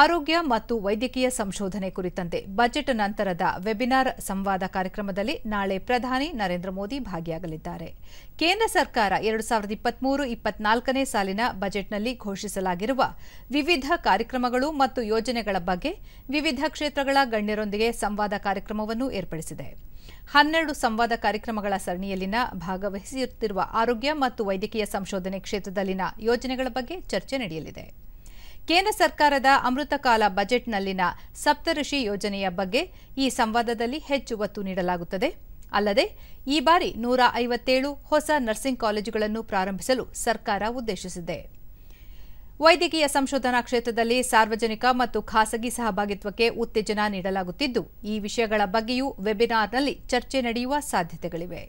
ಆರೋಗ್ಯ ಮತ್ತು ವೈದ್ಯಕೀಯ ಸಂಶೋಧನೆ ಕುರಿತಂತೆ ಬಜೆಟ್ ನಂತರದ ವೆಬಿನಾರ್ ಸಂವಾದ ಕಾರ್ಯಕ್ರಮದಲ್ಲಿ ನಾಳೆ ಪ್ರಧಾನಿ ನರೇಂದ್ರ ಮೋದಿ ಭಾಗಿಯಾಗಲಿದ್ದಾರೆ ಕೇಂದ್ರ ಸರ್ಕಾರ ಎರಡು ಸಾವಿರದ ಇಪ್ಪತ್ಮೂರು ಇಪ್ಪತ್ನಾಲ್ಕನೇ ಸಾಲಿನ ಬಜೆಟ್ನಲ್ಲಿ ಘೋಷಿಸಲಾಗಿರುವ ವಿವಿಧ ಕಾರ್ಯಕ್ರಮಗಳು ಮತ್ತು ಯೋಜನೆಗಳ ಬಗ್ಗೆ ವಿವಿಧ ಕ್ಷೇತ್ರಗಳ ಗಣ್ಯರೊಂದಿಗೆ ಸಂವಾದ ಕಾರ್ಯಕ್ರಮವನ್ನು ಏರ್ಪಡಿಸಿದೆ ಹನ್ನೆರಡು ಸಂವಾದ ಕಾರ್ಯಕ್ರಮಗಳ ಸರಣಿಯಲ್ಲಿನ ಭಾಗವಹಿಸುತ್ತಿರುವ ಆರೋಗ್ಯ ಮತ್ತು ವೈದ್ಯಕೀಯ ಸಂಶೋಧನೆ ಕ್ಷೇತ್ರದಲ್ಲಿನ ಯೋಜನೆಗಳ ಬಗ್ಗೆ ಚರ್ಚೆ ನಡೆಯಲಿದೆ ಕೇಂದ್ರ ಸರ್ಕಾರದ ಅಮೃತಕಾಲ ಬಜೆಟ್ನಲ್ಲಿನ ಸಪ್ತಋಷಿ ಯೋಜನೆಯ ಬಗ್ಗೆ ಈ ಸಂವಾದದಲ್ಲಿ ಹೆಚ್ಚು ಒತ್ತು ನೀಡಲಾಗುತ್ತದೆ ಅಲ್ಲದೆ ಈ ಬಾರಿ ನೂರ ಐವತ್ತೇಳು ಹೊಸ ನರ್ಸಿಂಗ್ ಕಾಲೇಜುಗಳನ್ನು ಪ್ರಾರಂಭಿಸಲು ಸರ್ಕಾರ ಉದ್ದೇಶಿಸಿದೆ ವೈದ್ಯಕೀಯ ಸಂಶೋಧನಾ ಕ್ಷೇತ್ರದಲ್ಲಿ ಸಾರ್ವಜನಿಕ ಮತ್ತು ಖಾಸಗಿ ಸಹಭಾಗಿತ್ವಕ್ಕೆ ಉತ್ತೇಜನ ನೀಡಲಾಗುತ್ತಿದ್ದು ಈ ವಿಷಯಗಳ ಬಗ್ಗೆಯೂ ವೆಬಿನಾರ್ನಲ್ಲಿ ಚರ್ಚೆ ನಡೆಯುವ ಸಾಧ್ಯತೆಗಳಿವೆ